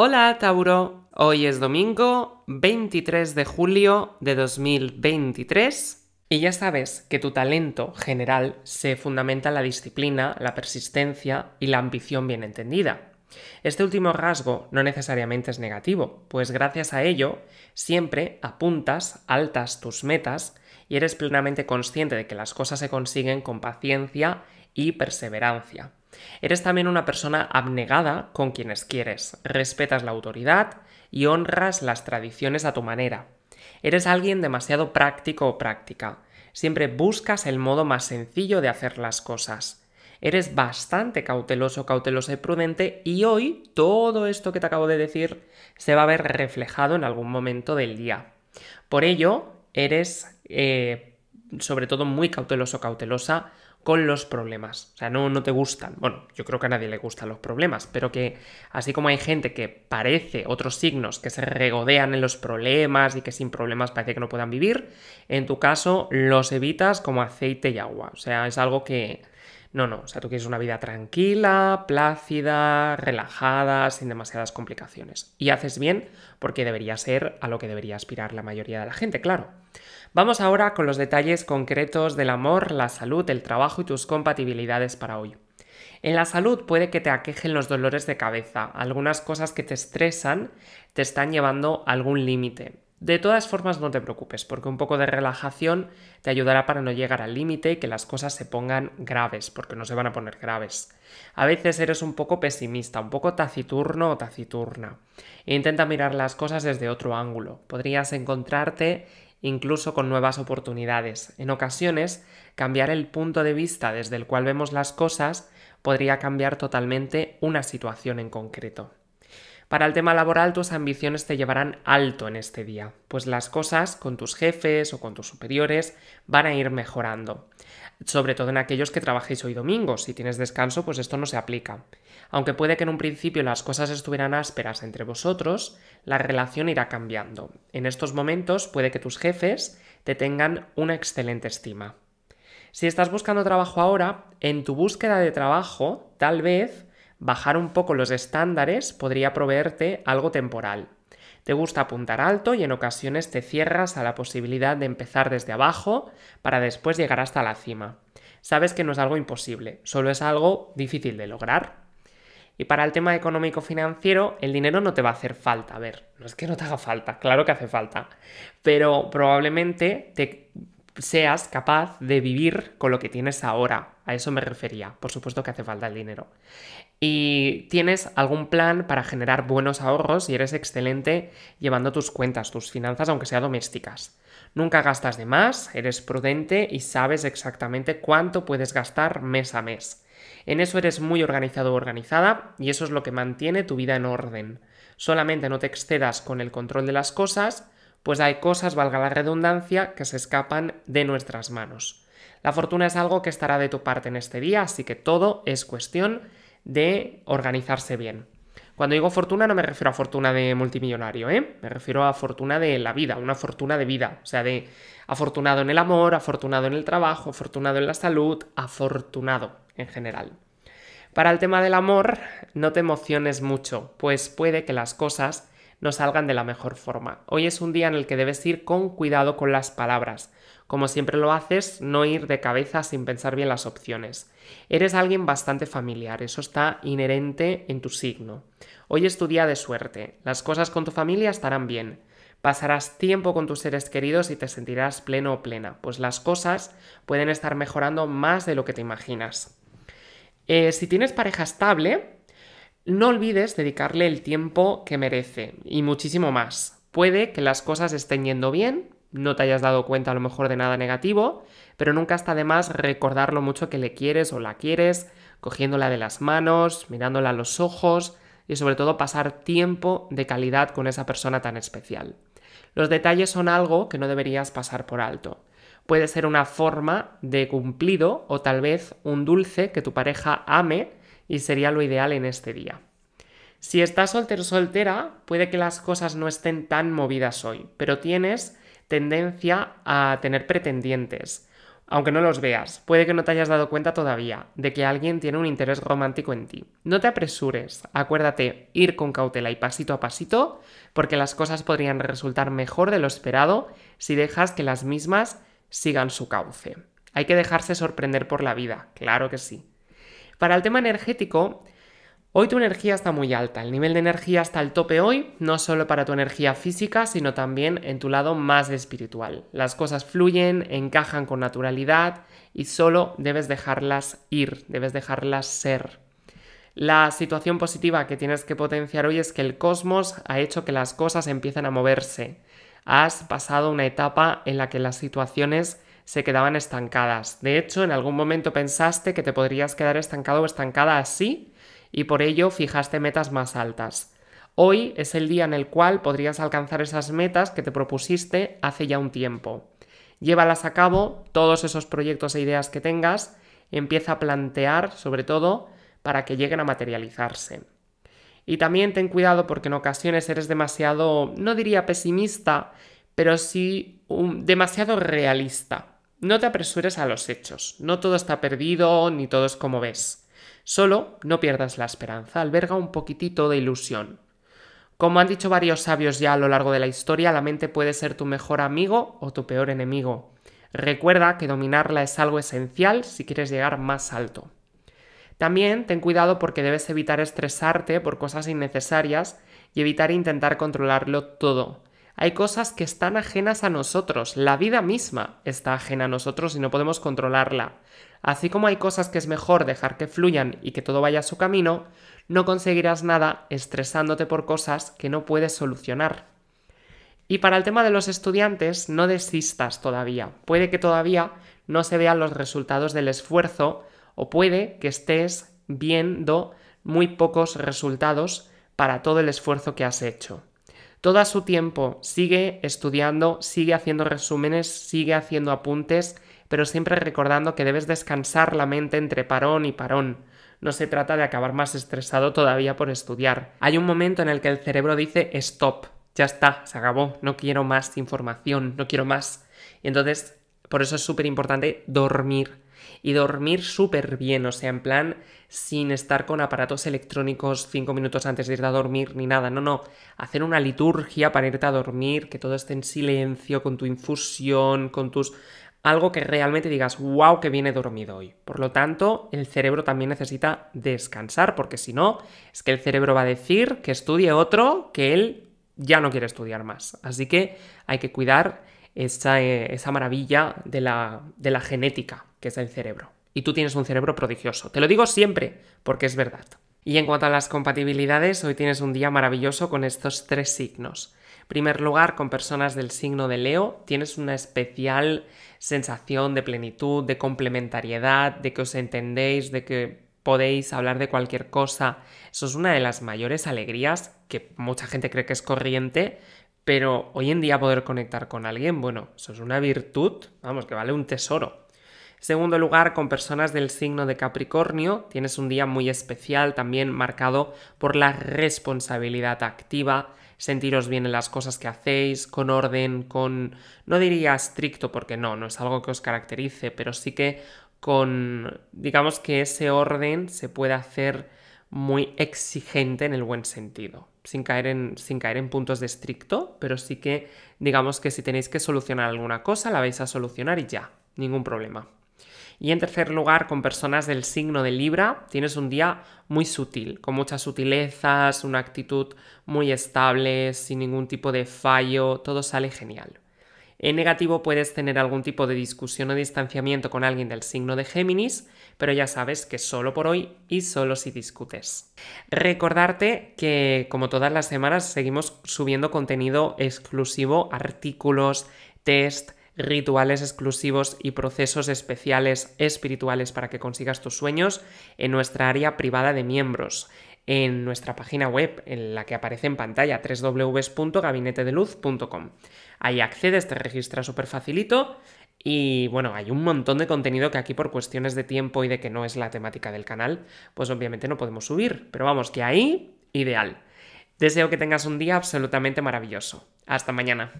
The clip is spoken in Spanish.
Hola Tauro, hoy es domingo 23 de julio de 2023 y ya sabes que tu talento general se fundamenta en la disciplina, la persistencia y la ambición bien entendida. Este último rasgo no necesariamente es negativo, pues gracias a ello siempre apuntas altas tus metas y eres plenamente consciente de que las cosas se consiguen con paciencia y perseverancia. Eres también una persona abnegada con quienes quieres, respetas la autoridad y honras las tradiciones a tu manera. Eres alguien demasiado práctico o práctica. Siempre buscas el modo más sencillo de hacer las cosas. Eres bastante cauteloso, cautelosa y prudente y hoy todo esto que te acabo de decir se va a ver reflejado en algún momento del día. Por ello, eres eh, sobre todo muy cauteloso, cautelosa con los problemas. O sea, no, no te gustan. Bueno, yo creo que a nadie le gustan los problemas, pero que así como hay gente que parece otros signos que se regodean en los problemas y que sin problemas parece que no puedan vivir, en tu caso los evitas como aceite y agua. O sea, es algo que... No, no, o sea, tú quieres una vida tranquila, plácida, relajada, sin demasiadas complicaciones. Y haces bien porque debería ser a lo que debería aspirar la mayoría de la gente, claro. Vamos ahora con los detalles concretos del amor, la salud, el trabajo y tus compatibilidades para hoy. En la salud puede que te aquejen los dolores de cabeza, algunas cosas que te estresan te están llevando a algún límite. De todas formas, no te preocupes, porque un poco de relajación te ayudará para no llegar al límite y que las cosas se pongan graves, porque no se van a poner graves. A veces eres un poco pesimista, un poco taciturno o taciturna. Intenta mirar las cosas desde otro ángulo. Podrías encontrarte incluso con nuevas oportunidades. En ocasiones, cambiar el punto de vista desde el cual vemos las cosas podría cambiar totalmente una situación en concreto. Para el tema laboral, tus ambiciones te llevarán alto en este día, pues las cosas con tus jefes o con tus superiores van a ir mejorando. Sobre todo en aquellos que trabajéis hoy domingo, si tienes descanso, pues esto no se aplica. Aunque puede que en un principio las cosas estuvieran ásperas entre vosotros, la relación irá cambiando. En estos momentos puede que tus jefes te tengan una excelente estima. Si estás buscando trabajo ahora, en tu búsqueda de trabajo, tal vez bajar un poco los estándares podría proveerte algo temporal. Te gusta apuntar alto y en ocasiones te cierras a la posibilidad de empezar desde abajo para después llegar hasta la cima. Sabes que no es algo imposible, solo es algo difícil de lograr. Y para el tema económico-financiero, el dinero no te va a hacer falta. A ver, no es que no te haga falta, claro que hace falta. Pero probablemente te seas capaz de vivir con lo que tienes ahora. A eso me refería. Por supuesto que hace falta el dinero. Y tienes algún plan para generar buenos ahorros y eres excelente llevando tus cuentas, tus finanzas, aunque sean domésticas. Nunca gastas de más, eres prudente y sabes exactamente cuánto puedes gastar mes a mes. En eso eres muy organizado o organizada y eso es lo que mantiene tu vida en orden. Solamente no te excedas con el control de las cosas pues hay cosas, valga la redundancia, que se escapan de nuestras manos. La fortuna es algo que estará de tu parte en este día, así que todo es cuestión de organizarse bien. Cuando digo fortuna no me refiero a fortuna de multimillonario, ¿eh? me refiero a fortuna de la vida, una fortuna de vida, o sea, de afortunado en el amor, afortunado en el trabajo, afortunado en la salud, afortunado en general. Para el tema del amor, no te emociones mucho, pues puede que las cosas no salgan de la mejor forma. Hoy es un día en el que debes ir con cuidado con las palabras. Como siempre lo haces, no ir de cabeza sin pensar bien las opciones. Eres alguien bastante familiar, eso está inherente en tu signo. Hoy es tu día de suerte, las cosas con tu familia estarán bien. Pasarás tiempo con tus seres queridos y te sentirás pleno o plena, pues las cosas pueden estar mejorando más de lo que te imaginas. Eh, si tienes pareja estable, no olvides dedicarle el tiempo que merece y muchísimo más. Puede que las cosas estén yendo bien, no te hayas dado cuenta a lo mejor de nada negativo, pero nunca está de más recordar lo mucho que le quieres o la quieres, cogiéndola de las manos, mirándola a los ojos y sobre todo pasar tiempo de calidad con esa persona tan especial. Los detalles son algo que no deberías pasar por alto. Puede ser una forma de cumplido o tal vez un dulce que tu pareja ame y sería lo ideal en este día. Si estás soltero o soltera, puede que las cosas no estén tan movidas hoy, pero tienes tendencia a tener pretendientes, aunque no los veas. Puede que no te hayas dado cuenta todavía de que alguien tiene un interés romántico en ti. No te apresures, acuérdate ir con cautela y pasito a pasito, porque las cosas podrían resultar mejor de lo esperado si dejas que las mismas sigan su cauce. Hay que dejarse sorprender por la vida, claro que sí. Para el tema energético, hoy tu energía está muy alta, el nivel de energía está al tope hoy, no solo para tu energía física, sino también en tu lado más espiritual. Las cosas fluyen, encajan con naturalidad y solo debes dejarlas ir, debes dejarlas ser. La situación positiva que tienes que potenciar hoy es que el cosmos ha hecho que las cosas empiecen a moverse. Has pasado una etapa en la que las situaciones se quedaban estancadas. De hecho, en algún momento pensaste que te podrías quedar estancado o estancada así y por ello fijaste metas más altas. Hoy es el día en el cual podrías alcanzar esas metas que te propusiste hace ya un tiempo. Llévalas a cabo, todos esos proyectos e ideas que tengas, empieza a plantear, sobre todo, para que lleguen a materializarse. Y también ten cuidado porque en ocasiones eres demasiado, no diría pesimista, pero sí demasiado realista. No te apresures a los hechos, no todo está perdido ni todo es como ves. Solo no pierdas la esperanza, alberga un poquitito de ilusión. Como han dicho varios sabios ya a lo largo de la historia, la mente puede ser tu mejor amigo o tu peor enemigo. Recuerda que dominarla es algo esencial si quieres llegar más alto. También ten cuidado porque debes evitar estresarte por cosas innecesarias y evitar intentar controlarlo todo hay cosas que están ajenas a nosotros, la vida misma está ajena a nosotros y no podemos controlarla. Así como hay cosas que es mejor dejar que fluyan y que todo vaya a su camino, no conseguirás nada estresándote por cosas que no puedes solucionar. Y para el tema de los estudiantes, no desistas todavía. Puede que todavía no se vean los resultados del esfuerzo o puede que estés viendo muy pocos resultados para todo el esfuerzo que has hecho todo su tiempo, sigue estudiando, sigue haciendo resúmenes, sigue haciendo apuntes, pero siempre recordando que debes descansar la mente entre parón y parón. No se trata de acabar más estresado todavía por estudiar. Hay un momento en el que el cerebro dice stop, ya está, se acabó, no quiero más información, no quiero más. Y entonces por eso es súper importante dormir. Y dormir súper bien, o sea, en plan, sin estar con aparatos electrónicos cinco minutos antes de irte a dormir ni nada. No, no. Hacer una liturgia para irte a dormir, que todo esté en silencio, con tu infusión, con tus. Algo que realmente digas, wow, que viene dormido hoy. Por lo tanto, el cerebro también necesita descansar, porque si no, es que el cerebro va a decir que estudie otro que él ya no quiere estudiar más. Así que hay que cuidar esa, eh, esa maravilla de la, de la genética que es el cerebro. Y tú tienes un cerebro prodigioso. Te lo digo siempre, porque es verdad. Y en cuanto a las compatibilidades, hoy tienes un día maravilloso con estos tres signos. En primer lugar, con personas del signo de Leo, tienes una especial sensación de plenitud, de complementariedad, de que os entendéis, de que podéis hablar de cualquier cosa. Eso es una de las mayores alegrías que mucha gente cree que es corriente, pero hoy en día poder conectar con alguien, bueno, eso es una virtud, vamos, que vale un tesoro. Segundo lugar, con personas del signo de Capricornio, tienes un día muy especial también marcado por la responsabilidad activa, sentiros bien en las cosas que hacéis, con orden, con, no diría estricto porque no, no es algo que os caracterice, pero sí que con, digamos que ese orden se puede hacer muy exigente en el buen sentido sin caer en, sin caer en puntos de estricto, pero sí que digamos que si tenéis que solucionar alguna cosa, la vais a solucionar y ya, ningún problema. Y en tercer lugar, con personas del signo de Libra, tienes un día muy sutil, con muchas sutilezas, una actitud muy estable, sin ningún tipo de fallo, todo sale genial. En negativo puedes tener algún tipo de discusión o distanciamiento con alguien del signo de Géminis, pero ya sabes que solo por hoy y solo si discutes. Recordarte que como todas las semanas seguimos subiendo contenido exclusivo, artículos, test, rituales exclusivos y procesos especiales espirituales para que consigas tus sueños en nuestra área privada de miembros en nuestra página web, en la que aparece en pantalla, www.gabinetedeluz.com. Ahí accedes, te registras súper facilito y bueno, hay un montón de contenido que aquí por cuestiones de tiempo y de que no es la temática del canal, pues obviamente no podemos subir, pero vamos, que ahí, ideal. Deseo que tengas un día absolutamente maravilloso. Hasta mañana.